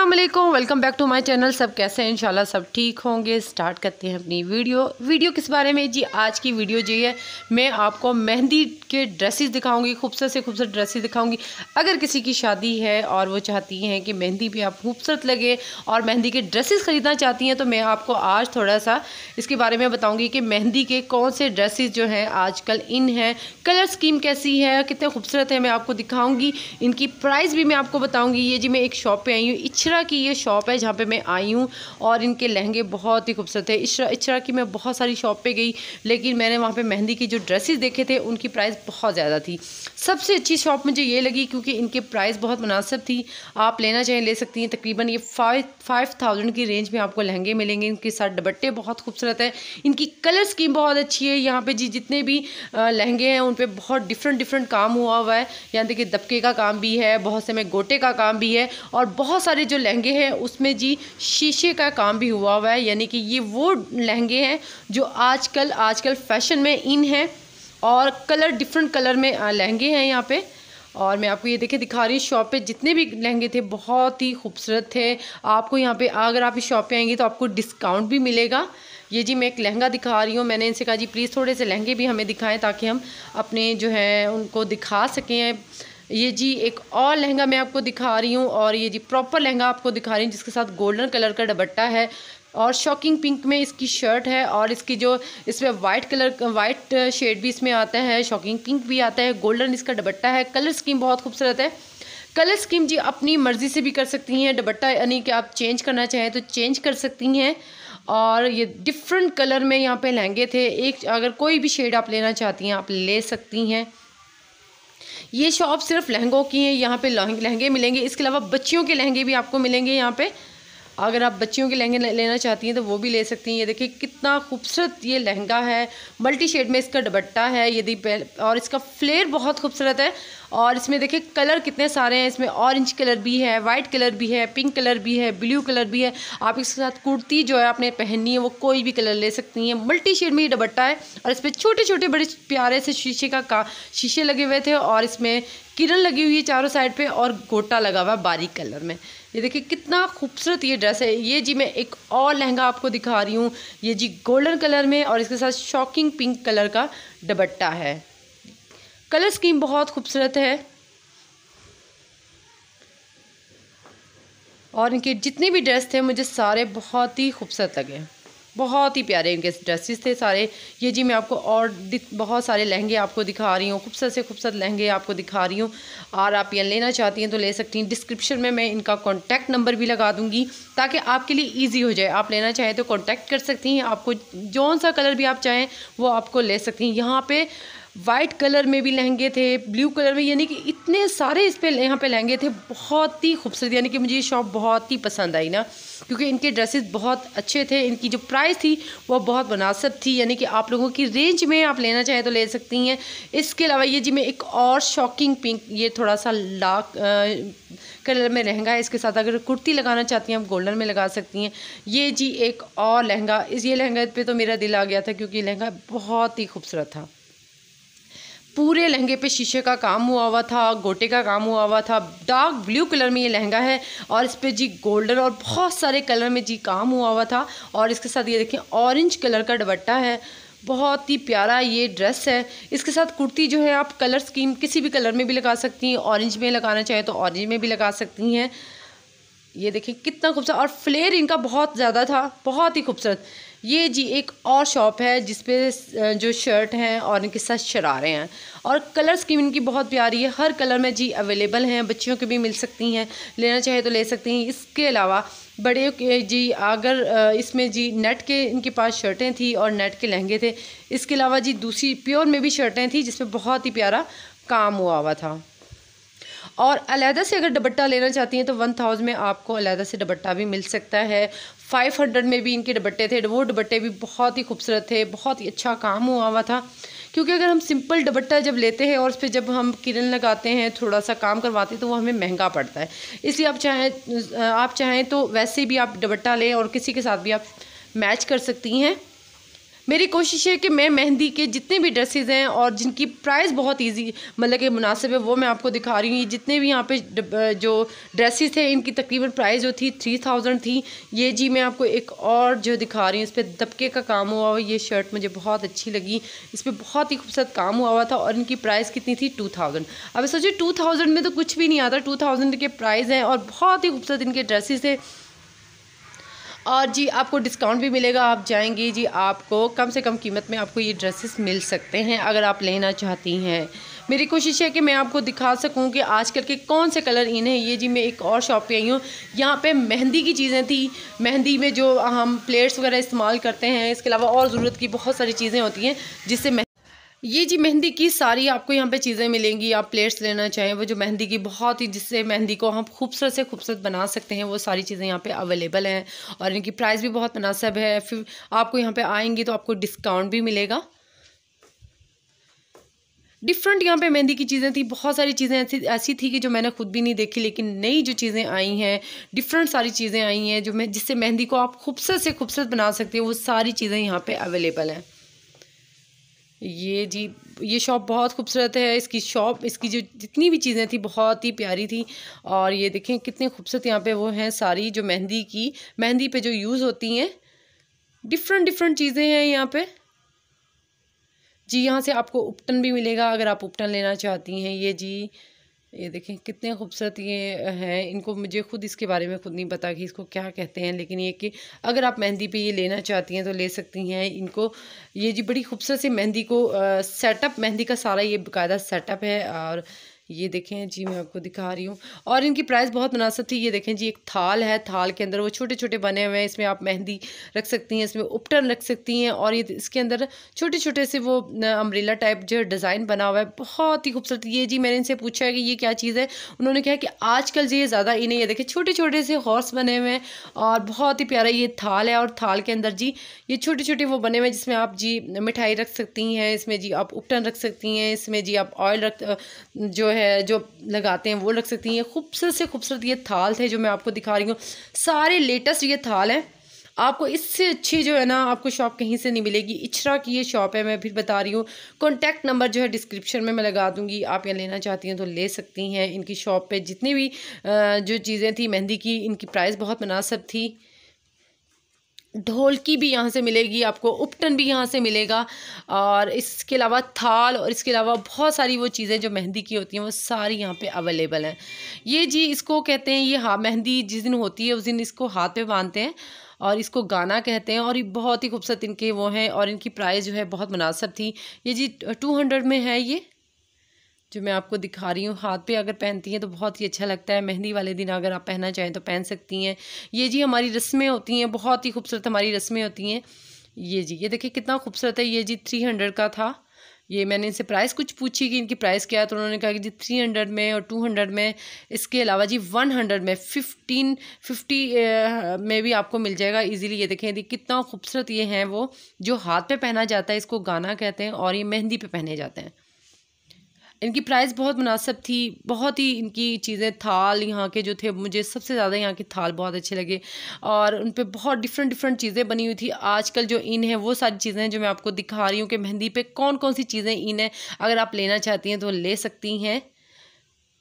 अस्सलाम वालेकुम welcome back to my channel सब कैसे हैं इंशाल्लाह सब ठीक होंगे स्टार्ट करते हैं अपनी वीडियो वीडियो किस बारे में जी आज की वीडियो जो है मैं आपको मेहंदी के ड्रेसेस दिखाऊंगी खूबसूरत से खूबसूरत ड्रेसेस दिखाऊंगी अगर किसी की शादी है और वो चाहती हैं कि मेहंदी भी आप खूबसूरत लगे और मेहंदी के ड्रेसेस ख़रीदना चाहती हैं तो मैं आपको आज थोड़ा सा इसके बारे में बताऊँगी कि मेहंदी के कौन से ड्रेसेज जो हैं कल इन हैं कलर स्कीम कैसी है कितने खूबसूरत है मैं आपको दिखाऊँगी इनकी प्राइस भी मैं आपको बताऊँगी ये जी मैं एक शॉप पर आई हूँ इच्छरा इशरा की ये शॉप है जहाँ पे मैं आई हूँ और इनके लहंगे बहुत ही खूबसूरत है इशरा इशरा की मैं बहुत सारी शॉप पे गई लेकिन मैंने वहाँ पे मेहंदी की जो ड्रेसेस देखे थे उनकी प्राइस बहुत ज़्यादा थी सबसे अच्छी शॉप मुझे ये लगी क्योंकि इनके प्राइस बहुत मुनासिब थी आप लेना चाहें ले सकती हैं तकरीबन ये फाइव फाइव थाउजेंड की रेंज में आपको लहंगे मिलेंगे इनके साथ दबट्टे बहुत खूबसूरत हैं इनकी कलर स्कीम बहुत अच्छी है यहाँ पर जी जितने भी लहंगे हैं उन पर बहुत डिफरेंट डिफरेंट काम हुआ हुआ है यहाँ देखिए दबके का काम भी है बहुत से में गोटे का काम भी है और बहुत सारे जो लहंगे हैं उसमें जी शीशे का काम भी हुआ हुआ है यानी कि ये वो लहंगे हैं जो आजकल आजकल फैशन में इन हैं और कलर डिफरेंट कलर में लहंगे हैं यहाँ पे और मैं आपको ये देखे दिखा रही हूँ शॉप पे जितने भी लहंगे थे बहुत ही खूबसूरत थे आपको यहाँ पे अगर आप इस शॉप पे आएंगे तो आपको डिस्काउंट भी मिलेगा ये जी मैं एक लहंगा दिखा रही हूँ मैंने इनसे कहा जी प्लीज़ थोड़े से लहंगे भी हमें दिखाएं ताकि हम अपने जो है उनको दिखा सकें ये जी एक और लहंगा मैं आपको दिखा रही हूँ और ये जी प्रॉपर लहंगा आपको दिखा रही हूँ जिसके साथ गोल्डन कलर का दबट्टा है और शॉकिंग पिंक में इसकी शर्ट है और इसकी जो इसमें वाइट कलर वाइट शेड भी इसमें आता है शॉकिंग पिंक भी आता है गोल्डन इसका दबट्टा है कलर स्कीम बहुत खूबसूरत है कलर स्कीम जी अपनी मर्ज़ी से भी कर सकती हैं दबट्टा यानी कि आप चेंज करना चाहें तो चेंज कर सकती हैं और ये डिफरेंट कलर में यहाँ पे लहंगे थे एक अगर कोई भी शेड आप लेना चाहती हैं आप ले सकती हैं ये शॉप सिर्फ लहंगों की है यहाँ पे लहंगे मिलेंगे इसके अलावा बच्चियों के लहंगे भी आपको मिलेंगे यहाँ पे अगर आप बच्चियों के लहंगे लेना चाहती हैं तो वो भी ले सकती हैं ये देखिए कितना खूबसूरत ये लहंगा है मल्टी शेड में इसका दुबट्टा है यदि और इसका फ्लेयर बहुत खूबसूरत है और इसमें देखिए कलर कितने सारे हैं इसमें ऑरेंज कलर भी है वाइट कलर भी है पिंक कलर भी है ब्लू कलर भी है आप इसके साथ कुर्ती जो है आपने पहननी है वो कोई भी कलर ले सकती हैं मल्टी शेड में ये दुबट्टा है और इसमें छोटे छोटे बड़े प्यारे से शीशे का, का शीशे लगे हुए थे और इसमें किरण लगी हुई है चारों साइड पर और गोटा लगा हुआ है बारीक कलर में ये देखिए कितना खूबसूरत ये ड्रेस है ये जी मैं एक और लहंगा आपको दिखा रही हूँ ये जी गोल्डन कलर में और इसके साथ शॉकिंग पिंक कलर का दुपट्टा है कलर स्कीम बहुत खूबसूरत है और इनके जितने भी ड्रेस थे मुझे सारे बहुत ही खूबसूरत लगे बहुत ही प्यारे इनके ड्रेसेस थे सारे ये जी मैं आपको और बहुत सारे लहंगे आपको दिखा रही हूँ खूबसूरत से खूबसूरत लहंगे आपको दिखा रही हूँ और आप ये लेना चाहती हैं तो ले सकती हैं डिस्क्रिप्शन में मैं इनका कॉन्टैक्ट नंबर भी लगा दूँगी ताकि आपके लिए ईजी हो जाए आप लेना चाहें तो कॉन्टैक्ट कर सकती हैं आपको जौन सा कलर भी आप चाहें वो आपको ले सकती हैं यहाँ पर वाइट कलर में भी लहंगे थे ब्लू कलर में यानी कि इतने सारे इस पर यहाँ पे लहंगे थे बहुत ही खूबसूरत यानी कि मुझे ये शॉप बहुत ही पसंद आई ना क्योंकि इनके ड्रेसेस बहुत अच्छे थे इनकी जो प्राइस थी वो बहुत मुनासब थी यानी कि आप लोगों की रेंज में आप लेना चाहें तो ले सकती हैं इसके अलावा ये जी मैं एक और शॉकिंग पिंक ये थोड़ा सा लाक कलर में लहंगा है इसके साथ अगर कुर्ती लगाना चाहती हैं आप गोल्डन में लगा सकती हैं ये जी एक और लहंगा इस ये लहंगा पे तो मेरा दिल आ गया था क्योंकि लहंगा बहुत ही खूबसूरत था पूरे लहंगे पे शीशे का काम हुआ हुआ था गोटे का काम हुआ हुआ था डार्क ब्लू कलर में ये लहंगा है और इस पर जी गोल्डन और बहुत सारे कलर में जी काम हुआ हुआ था और इसके साथ ये देखिए ऑरेंज कलर का दुपट्टा है बहुत ही प्यारा ये ड्रेस है इसके साथ कुर्ती जो है आप कलर स्कीम किसी भी कलर में भी लगा सकती हैं ऑरेंज में लगाना चाहें तो ऑरेंज में भी लगा सकती हैं ये देखिए कितना खूबसूरत और फ्लेयर इनका बहुत ज़्यादा था बहुत ही खूबसूरत ये जी एक और शॉप है जिसपे जो शर्ट हैं और इनके साथ शरारे हैं और कलर स्कीम इनकी बहुत प्यारी है हर कलर में जी अवेलेबल हैं बच्चियों के भी मिल सकती हैं लेना चाहे तो ले सकती हैं इसके अलावा बड़े जी अगर इसमें जी नेट के इनके पास शर्टें थी और नेट के लहंगे थे इसके अलावा जी दूसरी प्योर में भी शर्टें थी जिसमें बहुत ही प्यारा काम हुआ हुआ था और अलहदा से अगर दुपट्टा लेना चाहती हैं तो वन थाउजेंड में आपको अलहदा से दुपट्टा भी मिल सकता है फ़ाइव हंड्रेड में भी इनके दुपट्टे थे वो दुपट्टे भी बहुत ही खूबसूरत थे बहुत ही अच्छा काम हुआ हुआ था क्योंकि अगर हम सिंपल दुपट्टा जब लेते हैं और उस पर जब हम किरण लगाते हैं थोड़ा सा काम करवाते हैं तो वो हमें महंगा पड़ता है इसलिए आप चाहें आप चाहें तो वैसे भी आप दुपट्टा लें और किसी के साथ भी आप मैच कर सकती हैं मेरी कोशिश है कि मैं मेहंदी के जितने भी ड्रेसेस हैं और जिनकी प्राइस बहुत इजी मतलब कि मुनासिब है वो मैं आपको दिखा रही हूँ ये जितने भी यहाँ पे जो ड्रेसेस हैं इनकी तकरीबन प्राइस जो थी थ्री थाउजेंड थी ये जी मैं आपको एक और जो दिखा रही हूँ इस पर दबके का काम हुआ हुआ ये शर्ट मुझे बहुत अच्छी लगी इस पर बहुत ही खूबसूरत काम हुआ हुआ था और इनकी प्राइस कितनी थी टू थाउजेंड अब सोचिए टू थाउजेंड में तो कुछ भी नहीं आता टू थाउजेंड के प्राइस हैं और बहुत ही खूबसूरत इनके ड्रेसेस है और जी आपको डिस्काउंट भी मिलेगा आप जाएंगी जी आपको कम से कम कीमत में आपको ये ड्रेसेस मिल सकते हैं अगर आप लेना चाहती हैं मेरी कोशिश है कि मैं आपको दिखा सकूं कि आजकल के कौन से कलर इन हैं ये जी मैं एक और शॉप पे आई हूँ यहाँ पे मेहंदी की चीज़ें थी मेहंदी में जो हम प्लेट्स वगैरह इस्तेमाल करते हैं इसके अलावा और ज़रूरत की बहुत सारी चीज़ें होती हैं जिससे ये जी मेहंदी की सारी आपको यहाँ पे चीज़ें मिलेंगी आप प्लेट्स लेना चाहें वो जो मेहंदी की बहुत ही जिससे मेहंदी को हम खूबसूरत से खूबसूरत बना सकते हैं वो सारी चीज़ें यहाँ पे अवेलेबल हैं और इनकी प्राइस भी बहुत मुनासब है फिर आपको यहाँ पे आएंगी तो आपको डिस्काउंट भी मिलेगा डिफरेंट यहाँ पे मेहंदी की चीज़ें थी बहुत सारी चीज़ें ऐसी ऐसी थी कि जो मैंने खुद भी नहीं देखी लेकिन नई जो चीज़ें आई हैं डिफरेंट सारी चीज़ें आई हैं जो मैं जिससे मेहंदी को आप खूबसूरत से खूबसूरत बना सकते हैं वो सारी चीज़ें यहाँ पे अवेलेबल हैं ये जी ये शॉप बहुत खूबसूरत है इसकी शॉप इसकी जो जितनी भी चीज़ें थी बहुत ही प्यारी थी और ये देखें कितने खूबसूरत यहाँ पे वो हैं सारी जो मेहंदी की मेहंदी पे जो यूज़ होती हैं डिफरेंट डिफरेंट चीज़ें हैं यहाँ पे जी यहाँ से आपको उपटन भी मिलेगा अगर आप उपटन लेना चाहती हैं ये जी ये देखें कितने खूबसूरत ये हैं इनको मुझे खुद इसके बारे में खुद नहीं पता कि इसको क्या कहते हैं लेकिन ये कि अगर आप मेहंदी पे ये लेना चाहती हैं तो ले सकती हैं इनको ये जी बड़ी खूबसूरत सी मेहंदी को सेटअप मेहंदी का सारा ये बाकायदा सेटअप है और ये देखें जी मैं आपको दिखा रही हूँ और इनकी प्राइस बहुत मुनासब थी ये देखें जी एक थाल है थाल के अंदर वो छोटे छोटे बने हुए हैं इसमें आप मेहंदी रख सकती हैं इसमें उपटन रख सकती हैं और ये इसके अंदर छोटे छोटे से वो अम्ब्रेला टाइप जो डिज़ाइन बना हुआ है बहुत ही खूबसूरत ये जी मैंने इनसे पूछा है कि ये क्या चीज़ है उन्होंने कहा कि आजकल जी ये ज़्यादा इन्हें ये देखें छोटे छोटे से हॉर्स बने हुए हैं और बहुत ही प्यारा ये थाल है और थाल के अंदर जी ये छोटे छोटे वो बने हुए हैं जिसमें आप जी मिठाई रख सकती हैं इसमें जी आप उपटन रख सकती हैं इसमें जी आप ऑयल रख जो है है जो लगाते हैं वो लग सकती हैं खूबसूरत से खूबसूरत ये थाल थे जो मैं आपको दिखा रही हूँ सारे लेटेस्ट ये थाल हैं आपको इससे अच्छी जो है ना आपको शॉप कहीं से नहीं मिलेगी इछरा की ये शॉप है मैं फिर बता रही हूँ कॉन्टैक्ट नंबर जो है डिस्क्रिप्शन में मैं लगा दूँगी आप यहाँ लेना चाहती हैं तो ले सकती हैं इनकी शॉप पे जितनी भी जो चीज़ें थी मेहंदी की इनकी प्राइस बहुत मुनासब थी ढोलकी भी यहाँ से मिलेगी आपको उपटन भी यहाँ से मिलेगा और इसके अलावा थाल और इसके अलावा बहुत सारी वो चीज़ें जो मेहंदी की होती हैं वो सारी यहाँ पे अवेलेबल हैं ये जी इसको कहते हैं ये हाँ मेहंदी जिस दिन होती है उस दिन इसको हाथ पे बांधते हैं और इसको गाना कहते हैं और ये बहुत ही खूबसूरत इनके वो हैं और इनकी प्राइस जो है बहुत मुनासब थी ये जी टू हंड्रेड में है ये जो मैं आपको दिखा रही हूँ हाथ पे अगर पहनती हैं तो बहुत ही अच्छा लगता है मेहंदी वाले दिन अगर आप पहनना चाहें तो पहन सकती हैं ये जी हमारी रस्में होती हैं बहुत ही खूबसूरत हमारी रस्में होती हैं ये जी ये देखिए कितना खूबसूरत है ये जी थ्री हंड्रेड का था ये मैंने इनसे प्राइस कुछ पूछी कि इनकी प्राइस क्या है तो उन्होंने कहा कि जी थ्री हंड्रेड में और टू हंड्रेड में इसके अलावा जी वन हंड्रेड में फिफ्टीन फिफ्टी में भी आपको मिल जाएगा इजीली ये देखें यदि कितना खूबसूरत ये हैं वो जो हाथ पे पहना जाता है इसको गाना कहते हैं और ये मेहंदी पे पहने जाते हैं इनकी प्राइस बहुत मुनासब थी बहुत ही इनकी चीज़ें थाल यहाँ के जो थे मुझे सबसे ज़्यादा यहाँ के थाल बहुत अच्छे लगे और उन पर बहुत डिफरेंट डिफरेंट चीज़ें बनी हुई थी आजकल जो इन है वो सारी चीज़ें हैं जो मैं आपको दिखा रही हूँ कि मेहंदी पे कौन कौन सी चीज़ें इन है अगर आप लेना चाहती हैं तो ले सकती हैं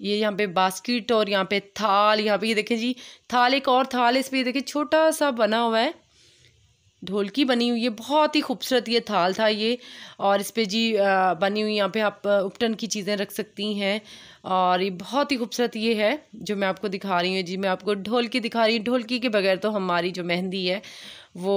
ये यहाँ पे बास्किट और यहाँ पे थाल यहाँ पे ये यह देखें जी थाल एक और थाल इस पर देखें छोटा सा बना हुआ है ढोलकी बनी हुई है बहुत ही खूबसूरत ये थाल था ये और इस पर जी बनी हुई यहाँ पे आप उपटन की चीज़ें रख सकती हैं और ये बहुत ही खूबसूरत ये है जो मैं आपको दिखा रही हूँ जी मैं आपको ढोलकी दिखा रही हूँ ढोलकी के बगैर तो हमारी जो मेहंदी है वो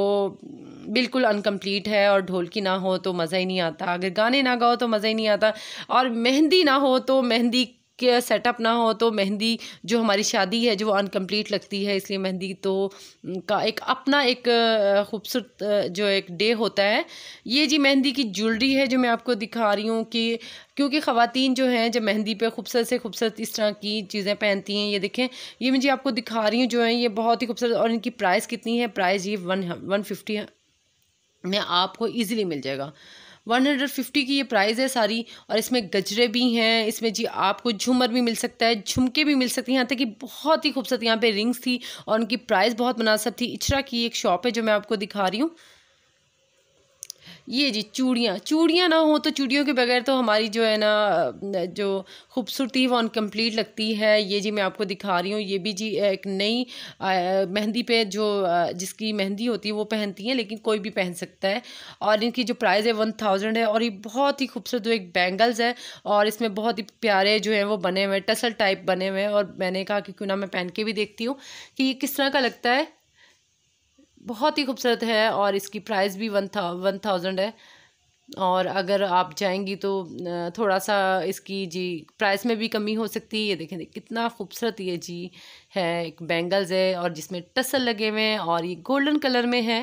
बिल्कुल अनकम्प्लीट है और ढोलकी ना हो तो मज़ा ही नहीं आता अगर गाने ना गाओ तो मज़ा ही नहीं आता और मेहंदी ना हो तो मेहंदी के सेटअप ना हो तो मेहंदी जो हमारी शादी है जो अनकम्प्लीट लगती है इसलिए मेहंदी तो का एक अपना एक खूबसूरत जो एक डे होता है ये जी मेहंदी की ज्वेलरी है जो मैं आपको दिखा रही हूँ कि क्योंकि ख़वातीन जो हैं जब मेहंदी पे खूबसूरत से खूबसूरत इस तरह की चीज़ें पहनती हैं ये देखें ये मुझे आपको दिखा रही हूँ जो है ये बहुत ही खूबसूरत और इनकी प्राइस कितनी है प्राइस ये वन वन फिफ्टी में आपको ईजिली मिल जाएगा वन हंड्रेड फिफ्टी की ये प्राइस है सारी और इसमें गजरे भी हैं इसमें जी आपको झूमर भी मिल सकता है झुमके भी मिल सकते हैं यहाँ तक कि बहुत ही खूबसूरत यहाँ पे रिंग्स थी और उनकी प्राइस बहुत मुनासब थी इचरा की एक शॉप है जो मैं आपको दिखा रही हूँ ये जी चूड़ियाँ चूड़ियाँ ना हो तो चूड़ियों के बगैर तो हमारी जो है ना जो खूबसूरती वो अनकम्प्लीट लगती है ये जी मैं आपको दिखा रही हूँ ये भी जी एक नई मेहंदी पे जो जिसकी मेहंदी होती है वो पहनती हैं लेकिन कोई भी पहन सकता है और इनकी जो प्राइस है वन थाउजेंड है और ये बहुत ही खूबसूरत जो एक बैंगल्स है और इसमें बहुत ही प्यारे जो हैं वो बने हुए टसल टाइप बने हुए हैं और मैंने कहा कि क्यों ना मैं पहन के भी देखती हूँ कि ये किस तरह का लगता है बहुत ही खूबसूरत है और इसकी प्राइस भी वन था वन थाउजेंड है और अगर आप जाएंगी तो थोड़ा सा इसकी जी प्राइस में भी कमी हो सकती है ये देखें कितना खूबसूरत ये जी है एक बैंगल्स है और जिसमें टसल लगे हुए हैं और ये गोल्डन कलर में है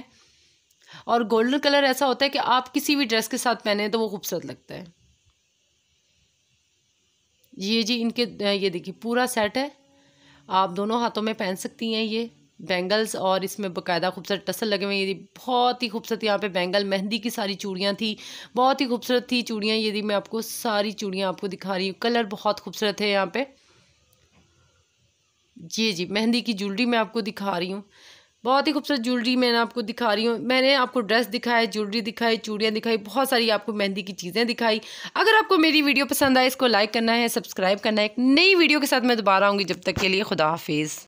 और गोल्डन कलर ऐसा होता है कि आप किसी भी ड्रेस के साथ पहने तो वो खूबसूरत लगता है ये जी इनके ये देखिए पूरा सेट है आप दोनों हाथों में पहन सकती हैं ये बैंगल्स और इसमें बकायदा खूबसूरत टसल लगे हुए ये बहुत ही खूबसूरत यहाँ पे बैंगल मेहंदी की सारी चूड़ियाँ थी बहुत ही खूबसूरत थी चूड़ियाँ ये मैं आपको सारी चूड़ियाँ आपको दिखा रही हूँ कलर बहुत खूबसूरत है यहाँ पे जी जी मेहंदी की ज्वेलरी मैं आपको दिखा रही हूँ बहुत ही खूबसूरत ज्वेलरी मैंने आपको दिखा रही हूँ मैंने आपको ड्रेस दिखाया ज्वेलरी दिखाई चूड़ियाँ दिखाई बहुत सारी आपको मेहंदी की चीज़ें दिखाई अगर आपको मेरी वीडियो पसंद आए इसको लाइक करना है सब्सक्राइब करना है एक नई वीडियो के साथ मैं दोबारा आऊँगी जब तक के लिए खुदा हाफिज़